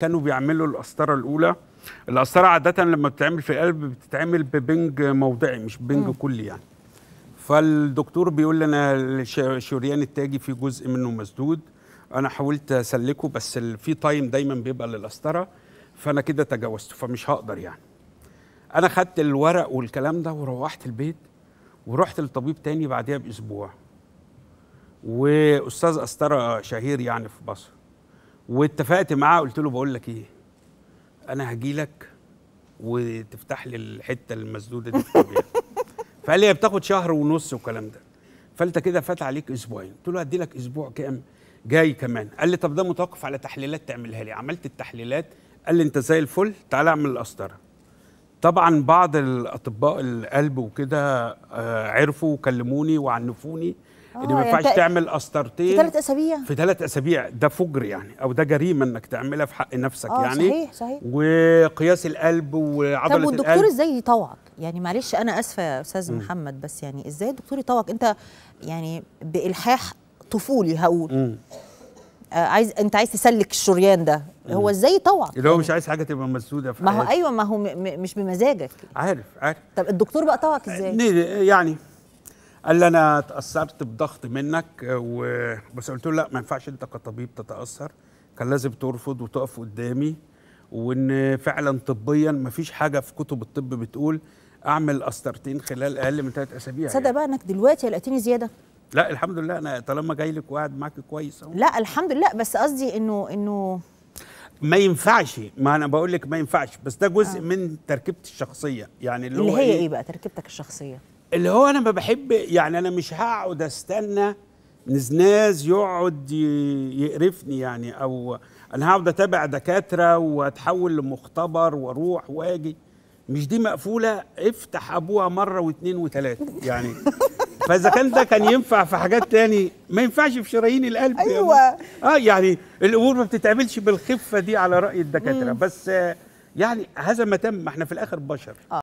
كانوا بيعملوا القسطره الاولى القسطره عاده لما بتتعمل في القلب بتتعمل ببنج موضعي مش بنج كلي يعني فالدكتور بيقول لي انا التاجي في جزء منه مسدود انا حاولت اسلكه بس في تايم دايما بيبقى للقسطره فانا كده تجاوزته فمش هقدر يعني انا خدت الورق والكلام ده وروحت البيت ورحت للطبيب تاني بعدها باسبوع واستاذ قسطره شهير يعني في مصر واتفقت معاه قلت له بقول لك ايه انا هجي لك وتفتح لي الحته المسدوده دي في فقال لي بتاخد شهر ونص والكلام ده فانت كده فات عليك اسبوعين قلت له هدي لك اسبوع كام جاي كمان قال لي طب ده متوقف على تحليلات تعملها لي عملت التحليلات قال لي انت زي الفل تعالى اعمل القسطره طبعا بعض الاطباء القلب وكده آه، عرفوا وكلموني وعنفوني آه، ان ما يعني ينفعش يعني تعمل قسطرتين في ثلاث اسابيع في ثلاث اسابيع ده فجر يعني او ده جريمه انك تعملها في حق نفسك آه يعني صحيح صحيح وقياس القلب وعضله القلب طب والدكتور القلب. ازاي يطوعك يعني معلش انا اسفه يا استاذ محمد بس يعني ازاي الدكتور يطوعك انت يعني بالحاح طفولي هقول آه، عايز انت عايز تسلك الشريان ده هو ازاي طوع اللي هو مش عايز حاجه تبقى مسدوده في ما هو ايوه ما هو مش بمزاجك عارف عارف طب الدكتور بقى طوعك آه، ازاي يعني قال لي انا اتاثرت بضغط منك آه، وبس قلت له لا ما ينفعش انت كطبيب تتاثر كان لازم ترفض وتقف قدامي وان فعلا طبيا ما فيش حاجه في كتب الطب بتقول اعمل قسطرتين خلال اقل من ثلاث اسابيع تصدق يعني. بقى انك دلوقتي لقيتني زياده لا الحمد لله انا طالما جاي لك وقاعد معاك كويس لا الحمد لله بس قصدي انه انه ما ينفعش ما انا بقول لك ما ينفعش بس ده جزء آه. من تركيبتي الشخصيه يعني اللي, اللي هو هي إيه؟, ايه بقى تركيبتك الشخصيه اللي هو انا ما بحب يعني انا مش هقعد استنى نزناز يقعد يقرفني يعني او انا هقعد اتابع دكاتره واتحول لمختبر واروح واجي مش دي مقفوله افتح ابوها مره واثنين وثلاثه يعني فاذا كان ده كان ينفع في حاجات تاني ما ينفعش في شرايين القلب يعني. ايوه يعني. اه يعني الامور ما بتتعملش بالخفه دي على راي الدكاتره بس يعني هذا ما تم احنا في الاخر بشر آه.